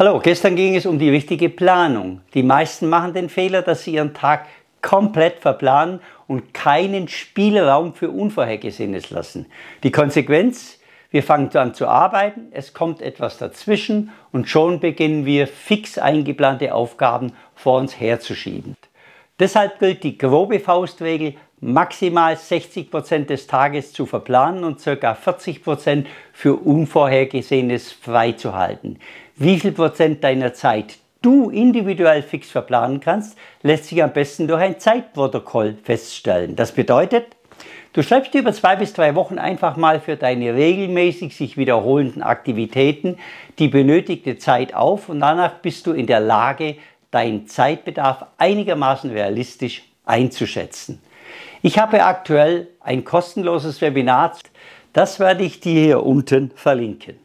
Hallo, gestern ging es um die richtige Planung. Die meisten machen den Fehler, dass sie ihren Tag komplett verplanen und keinen Spielraum für Unvorhergesehenes lassen. Die Konsequenz? Wir fangen an zu arbeiten, es kommt etwas dazwischen und schon beginnen wir fix eingeplante Aufgaben vor uns herzuschieben. Deshalb gilt die grobe Faustregel, maximal 60% Prozent des Tages zu verplanen und ca. 40% Prozent für Unvorhergesehenes freizuhalten. Wie viel Prozent deiner Zeit du individuell fix verplanen kannst, lässt sich am besten durch ein Zeitprotokoll feststellen. Das bedeutet, du schreibst über zwei bis drei Wochen einfach mal für deine regelmäßig sich wiederholenden Aktivitäten die benötigte Zeit auf und danach bist du in der Lage, deinen Zeitbedarf einigermaßen realistisch einzuschätzen. Ich habe aktuell ein kostenloses Webinar, das werde ich dir hier unten verlinken.